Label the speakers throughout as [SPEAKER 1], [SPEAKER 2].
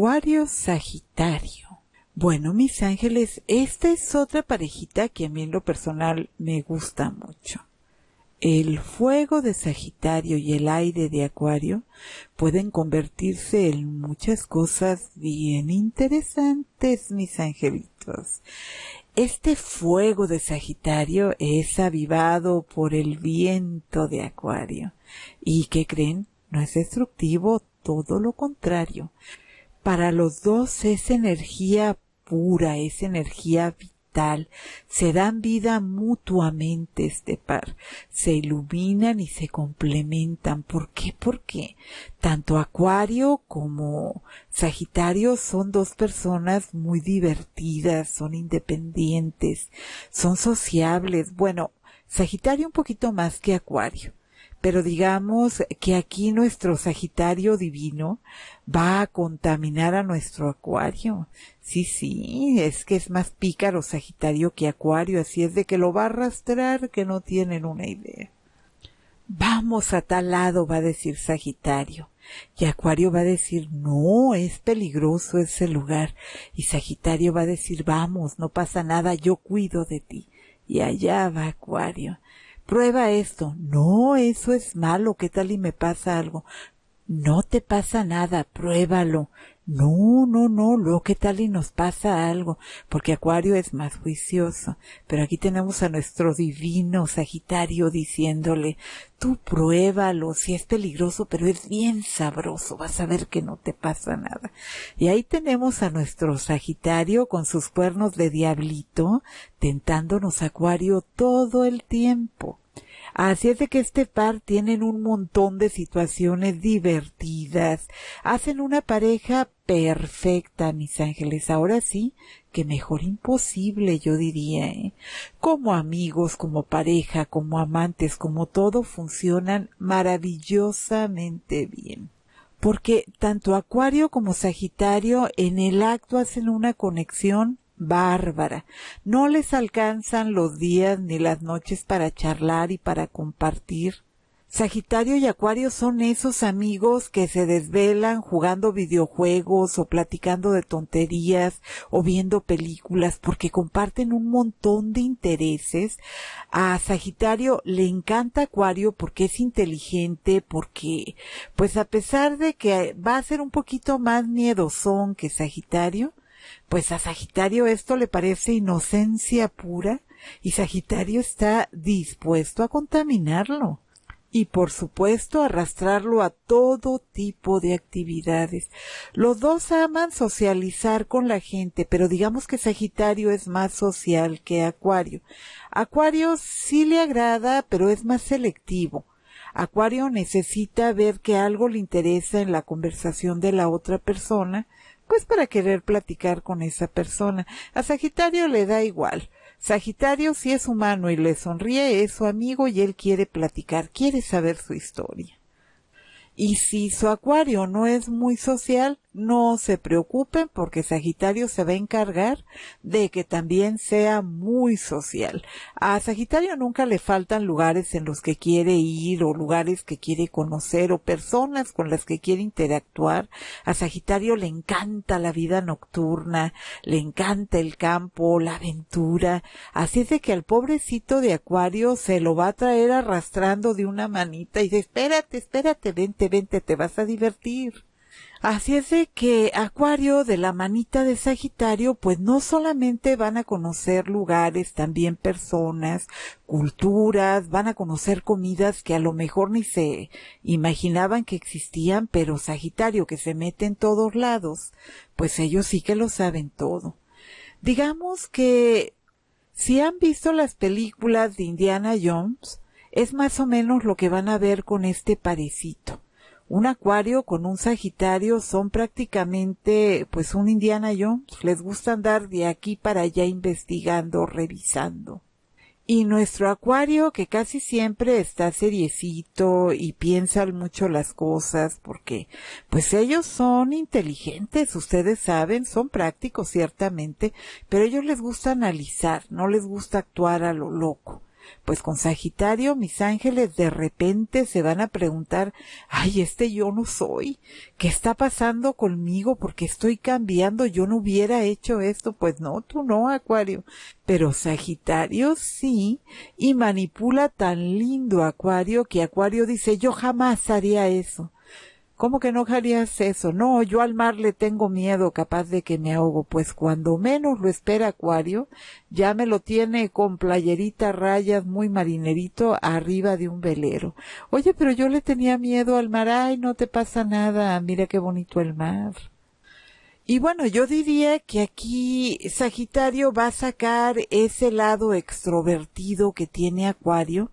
[SPEAKER 1] Acuario Sagitario. Bueno, mis ángeles, esta es otra parejita que a mí en lo personal me gusta mucho. El fuego de Sagitario y el aire de Acuario pueden convertirse en muchas cosas bien interesantes, mis angelitos. Este fuego de Sagitario es avivado por el viento de Acuario. ¿Y qué creen? No es destructivo, todo lo contrario para los dos es energía pura, es energía vital, se dan vida mutuamente este par, se iluminan y se complementan. ¿Por qué? Porque tanto Acuario como Sagitario son dos personas muy divertidas, son independientes, son sociables, bueno, Sagitario un poquito más que Acuario pero digamos que aquí nuestro Sagitario divino va a contaminar a nuestro Acuario. Sí, sí, es que es más pícaro Sagitario que Acuario, así es de que lo va a arrastrar que no tienen una idea. Vamos a tal lado, va a decir Sagitario. Y Acuario va a decir, no, es peligroso ese lugar. Y Sagitario va a decir, vamos, no pasa nada, yo cuido de ti. Y allá va Acuario prueba esto. No, eso es malo. ¿Qué tal y me pasa algo? No te pasa nada, pruébalo. No, no, no, luego que tal y nos pasa algo, porque Acuario es más juicioso. Pero aquí tenemos a nuestro divino Sagitario diciéndole, tú pruébalo, si es peligroso, pero es bien sabroso, vas a ver que no te pasa nada. Y ahí tenemos a nuestro Sagitario con sus cuernos de diablito, tentándonos Acuario todo el tiempo. Así es de que este par tienen un montón de situaciones divertidas. Hacen una pareja perfecta, mis ángeles. Ahora sí, que mejor imposible, yo diría. ¿eh? Como amigos, como pareja, como amantes, como todo, funcionan maravillosamente bien. Porque tanto Acuario como Sagitario en el acto hacen una conexión bárbara. No les alcanzan los días ni las noches para charlar y para compartir Sagitario y Acuario son esos amigos que se desvelan jugando videojuegos o platicando de tonterías o viendo películas porque comparten un montón de intereses. A Sagitario le encanta Acuario porque es inteligente, porque pues a pesar de que va a ser un poquito más miedosón que Sagitario, pues a Sagitario esto le parece inocencia pura y Sagitario está dispuesto a contaminarlo y por supuesto arrastrarlo a todo tipo de actividades. Los dos aman socializar con la gente, pero digamos que Sagitario es más social que Acuario. Acuario sí le agrada, pero es más selectivo. Acuario necesita ver que algo le interesa en la conversación de la otra persona pues para querer platicar con esa persona. A Sagitario le da igual. Sagitario si es humano y le sonríe es su amigo y él quiere platicar, quiere saber su historia. Y si su acuario no es muy social, no se preocupen porque Sagitario se va a encargar de que también sea muy social. A Sagitario nunca le faltan lugares en los que quiere ir o lugares que quiere conocer o personas con las que quiere interactuar. A Sagitario le encanta la vida nocturna, le encanta el campo, la aventura. Así es de que al pobrecito de Acuario se lo va a traer arrastrando de una manita y dice, espérate, espérate, vente, vente, te vas a divertir. Así es de que Acuario de la manita de Sagitario, pues no solamente van a conocer lugares, también personas, culturas, van a conocer comidas que a lo mejor ni se imaginaban que existían, pero Sagitario que se mete en todos lados, pues ellos sí que lo saben todo. Digamos que si han visto las películas de Indiana Jones, es más o menos lo que van a ver con este parecito un acuario con un sagitario son prácticamente pues un Indiana yo, Les gusta andar de aquí para allá investigando, revisando. Y nuestro acuario que casi siempre está seriecito y piensa mucho las cosas porque pues ellos son inteligentes, ustedes saben, son prácticos ciertamente, pero ellos les gusta analizar, no les gusta actuar a lo loco. Pues con Sagitario, mis ángeles de repente se van a preguntar, ay, este yo no soy, ¿qué está pasando conmigo? Porque estoy cambiando, yo no hubiera hecho esto, pues no, tú no, Acuario. Pero Sagitario sí, y manipula tan lindo Acuario que Acuario dice, yo jamás haría eso. ¿Cómo que no harías eso? No, yo al mar le tengo miedo, capaz de que me ahogo. Pues cuando menos lo espera Acuario, ya me lo tiene con playerita, rayas, muy marinerito, arriba de un velero. Oye, pero yo le tenía miedo al mar. Ay, no te pasa nada. Mira qué bonito el mar. Y bueno, yo diría que aquí Sagitario va a sacar ese lado extrovertido que tiene Acuario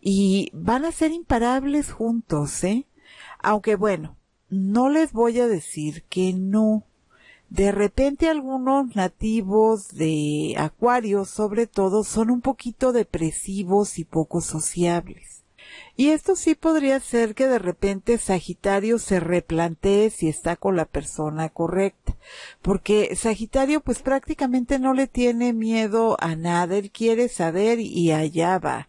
[SPEAKER 1] y van a ser imparables juntos, ¿eh? Aunque bueno, no les voy a decir que no. De repente algunos nativos de Acuario, sobre todo, son un poquito depresivos y poco sociables. Y esto sí podría ser que de repente Sagitario se replantee si está con la persona correcta, porque Sagitario pues prácticamente no le tiene miedo a nada, él quiere saber y allá va.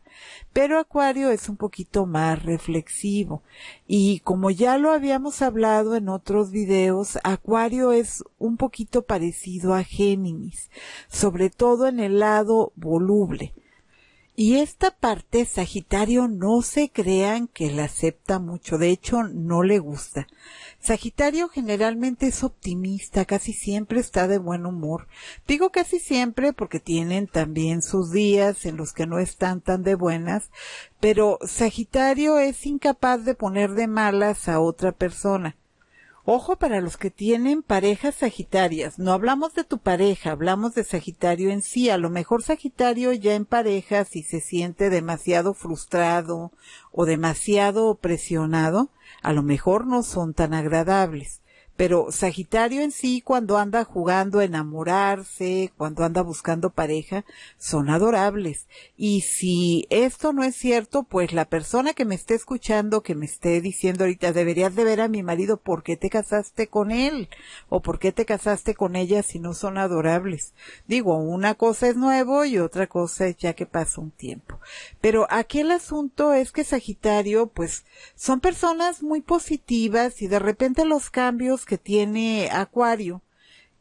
[SPEAKER 1] Pero Acuario es un poquito más reflexivo. Y como ya lo habíamos hablado en otros videos, Acuario es un poquito parecido a Géminis, sobre todo en el lado voluble. Y esta parte, Sagitario, no se crean que la acepta mucho, de hecho no le gusta. Sagitario generalmente es optimista, casi siempre está de buen humor. Digo casi siempre porque tienen también sus días en los que no están tan de buenas, pero Sagitario es incapaz de poner de malas a otra persona. Ojo para los que tienen parejas sagitarias. No hablamos de tu pareja, hablamos de Sagitario en sí. A lo mejor Sagitario ya en pareja, si se siente demasiado frustrado o demasiado opresionado. a lo mejor no son tan agradables pero Sagitario en sí, cuando anda jugando a enamorarse, cuando anda buscando pareja, son adorables. Y si esto no es cierto, pues la persona que me esté escuchando, que me esté diciendo ahorita, deberías de ver a mi marido, ¿por qué te casaste con él? ¿O por qué te casaste con ella si no son adorables? Digo, una cosa es nuevo y otra cosa es ya que pasa un tiempo. Pero aquí el asunto es que Sagitario, pues, son personas muy positivas y de repente los cambios que tiene Acuario,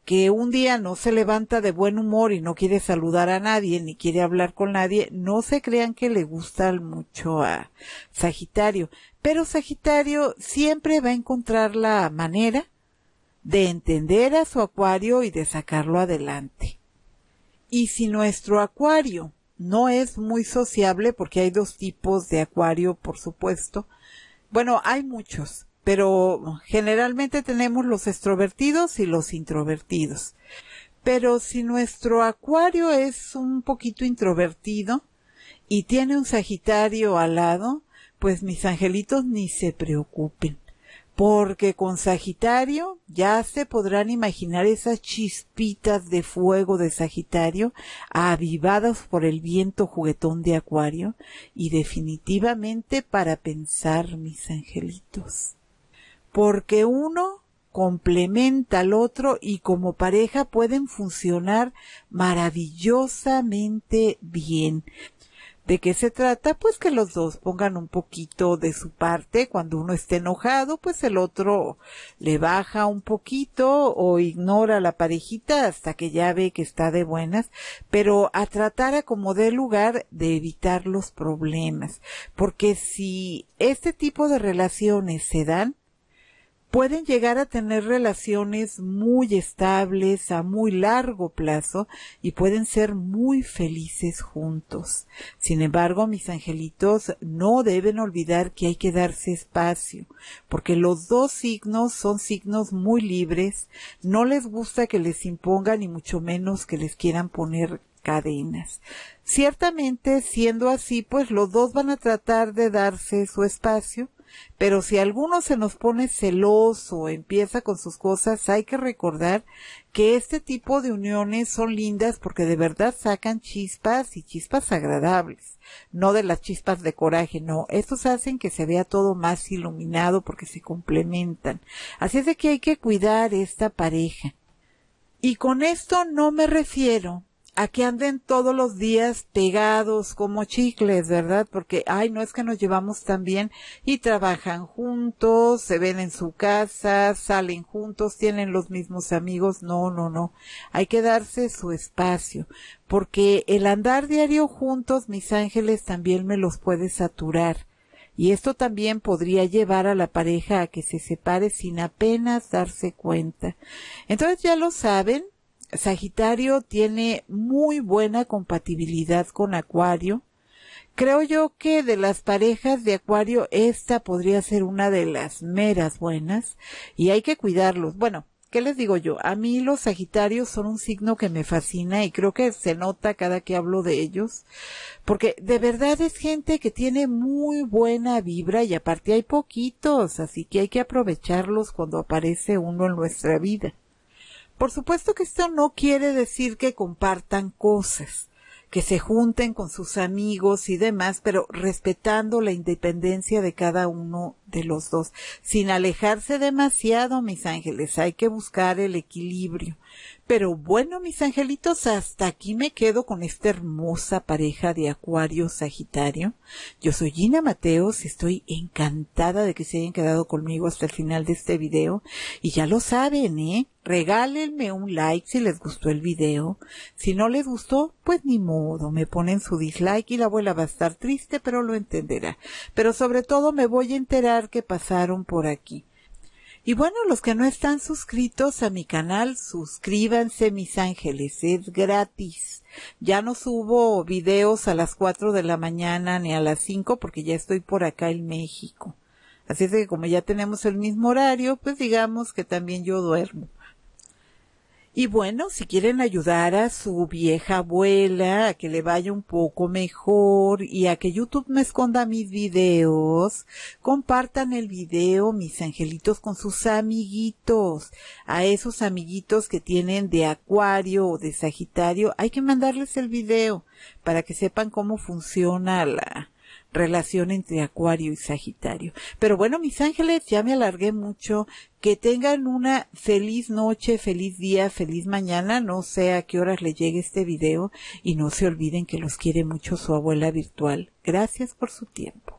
[SPEAKER 1] que un día no se levanta de buen humor y no quiere saludar a nadie ni quiere hablar con nadie, no se crean que le gusta mucho a Sagitario. Pero Sagitario siempre va a encontrar la manera de entender a su acuario y de sacarlo adelante. Y si nuestro acuario no es muy sociable, porque hay dos tipos de acuario, por supuesto, bueno, hay muchos, pero generalmente tenemos los extrovertidos y los introvertidos. Pero si nuestro acuario es un poquito introvertido y tiene un Sagitario al lado, pues mis angelitos ni se preocupen, porque con Sagitario ya se podrán imaginar esas chispitas de fuego de Sagitario avivadas por el viento juguetón de Acuario y definitivamente para pensar, mis angelitos porque uno complementa al otro y como pareja pueden funcionar maravillosamente bien. ¿De qué se trata? Pues que los dos pongan un poquito de su parte. Cuando uno esté enojado, pues el otro le baja un poquito o ignora a la parejita hasta que ya ve que está de buenas, pero a tratar a como dé lugar de evitar los problemas. Porque si este tipo de relaciones se dan, pueden llegar a tener relaciones muy estables a muy largo plazo y pueden ser muy felices juntos. Sin embargo, mis angelitos no deben olvidar que hay que darse espacio, porque los dos signos son signos muy libres, no les gusta que les impongan y mucho menos que les quieran poner cadenas. Ciertamente, siendo así, pues los dos van a tratar de darse su espacio, pero si alguno se nos pone celoso, empieza con sus cosas, hay que recordar que este tipo de uniones son lindas porque de verdad sacan chispas y chispas agradables, no de las chispas de coraje, no, estos hacen que se vea todo más iluminado porque se complementan. Así es de que hay que cuidar esta pareja. Y con esto no me refiero a que anden todos los días pegados como chicles, ¿verdad? Porque, ay, no es que nos llevamos tan bien y trabajan juntos, se ven en su casa, salen juntos, tienen los mismos amigos. No, no, no. Hay que darse su espacio, porque el andar diario juntos, mis ángeles, también me los puede saturar. Y esto también podría llevar a la pareja a que se separe sin apenas darse cuenta. Entonces ya lo saben, Sagitario tiene muy buena compatibilidad con Acuario. Creo yo que de las parejas de Acuario esta podría ser una de las meras buenas y hay que cuidarlos. Bueno, ¿qué les digo yo? A mí los Sagitarios son un signo que me fascina y creo que se nota cada que hablo de ellos, porque de verdad es gente que tiene muy buena vibra y aparte hay poquitos, así que hay que aprovecharlos cuando aparece uno en nuestra vida. Por supuesto que esto no quiere decir que compartan cosas, que se junten con sus amigos y demás, pero respetando la independencia de cada uno de los dos, sin alejarse demasiado, mis ángeles, hay que buscar el equilibrio. Pero bueno, mis angelitos, hasta aquí me quedo con esta hermosa pareja de Acuario Sagitario. Yo soy Gina Mateos, y estoy encantada de que se hayan quedado conmigo hasta el final de este video. Y ya lo saben, ¿eh? Regálenme un like si les gustó el video. Si no les gustó, pues ni modo, me ponen su dislike y la abuela va a estar triste, pero lo entenderá. Pero sobre todo me voy a enterar que pasaron por aquí. Y bueno, los que no están suscritos a mi canal, suscríbanse mis ángeles, es gratis. Ya no subo videos a las 4 de la mañana ni a las 5 porque ya estoy por acá en México. Así es que como ya tenemos el mismo horario, pues digamos que también yo duermo. Y bueno, si quieren ayudar a su vieja abuela a que le vaya un poco mejor y a que YouTube me esconda mis videos, compartan el video, mis angelitos, con sus amiguitos. A esos amiguitos que tienen de Acuario o de Sagitario, hay que mandarles el video para que sepan cómo funciona la, relación entre Acuario y Sagitario. Pero bueno, mis ángeles, ya me alargué mucho. Que tengan una feliz noche, feliz día, feliz mañana. No sé a qué horas le llegue este video. Y no se olviden que los quiere mucho su abuela virtual. Gracias por su tiempo.